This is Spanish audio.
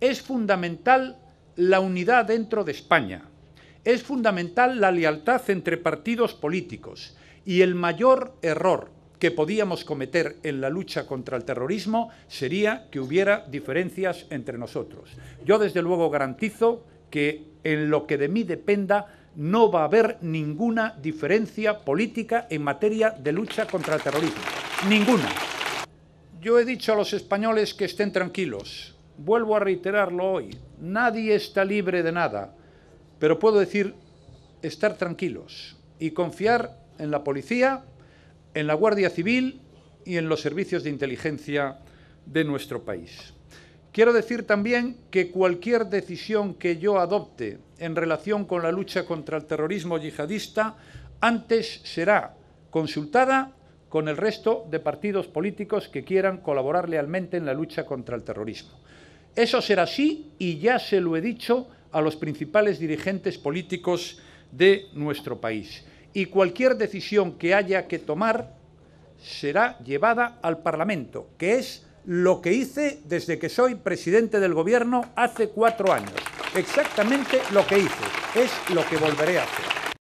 Es fundamental la unidad dentro de España. Es fundamental la lealtad entre partidos políticos. Y el mayor error que podíamos cometer en la lucha contra el terrorismo sería que hubiera diferencias entre nosotros. Yo desde luego garantizo que en lo que de mí dependa no va a haber ninguna diferencia política en materia de lucha contra el terrorismo. Ninguna. Yo he dicho a los españoles que estén tranquilos, Vuelvo a reiterarlo hoy, nadie está libre de nada, pero puedo decir estar tranquilos y confiar en la policía, en la Guardia Civil y en los servicios de inteligencia de nuestro país. Quiero decir también que cualquier decisión que yo adopte en relación con la lucha contra el terrorismo yihadista antes será consultada con el resto de partidos políticos que quieran colaborar lealmente en la lucha contra el terrorismo. Eso será así y ya se lo he dicho a los principales dirigentes políticos de nuestro país. Y cualquier decisión que haya que tomar será llevada al Parlamento, que es lo que hice desde que soy presidente del Gobierno hace cuatro años. Exactamente lo que hice, es lo que volveré a hacer.